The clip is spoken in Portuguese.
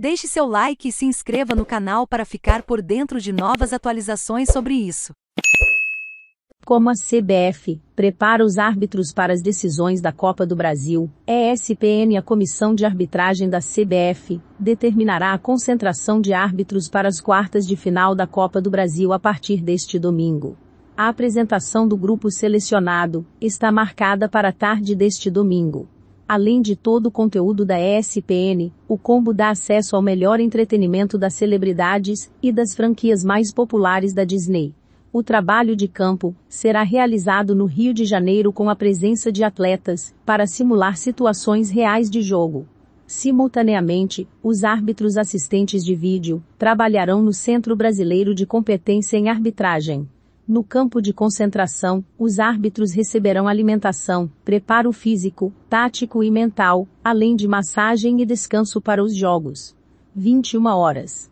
Deixe seu like e se inscreva no canal para ficar por dentro de novas atualizações sobre isso. Como a CBF prepara os árbitros para as decisões da Copa do Brasil, ESPN A comissão de arbitragem da CBF determinará a concentração de árbitros para as quartas de final da Copa do Brasil a partir deste domingo. A apresentação do grupo selecionado está marcada para a tarde deste domingo. Além de todo o conteúdo da ESPN, o combo dá acesso ao melhor entretenimento das celebridades e das franquias mais populares da Disney. O trabalho de campo será realizado no Rio de Janeiro com a presença de atletas para simular situações reais de jogo. Simultaneamente, os árbitros assistentes de vídeo trabalharão no Centro Brasileiro de Competência em Arbitragem. No campo de concentração, os árbitros receberão alimentação, preparo físico, tático e mental, além de massagem e descanso para os jogos. 21 horas.